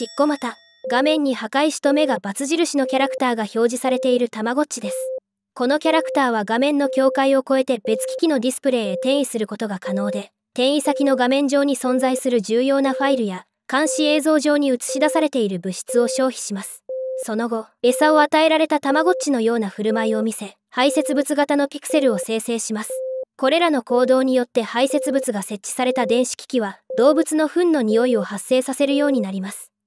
ちっこまた画面に墓石と目が×印のキャラクターが表示されているたまごっちですこのキャラクターは画面の境界を越えて別機器のディスプレイへ転移することが可能で転移先の画面上に存在する重要なファイルや監視映像上に映し出されている物質を消費しますその後餌を与えられたたまごっちのような振る舞いを見せ排泄物型のピクセルを生成しますこれらの行動によって排泄物が設置された電子機器は動物の糞の匂いを発生させるようになります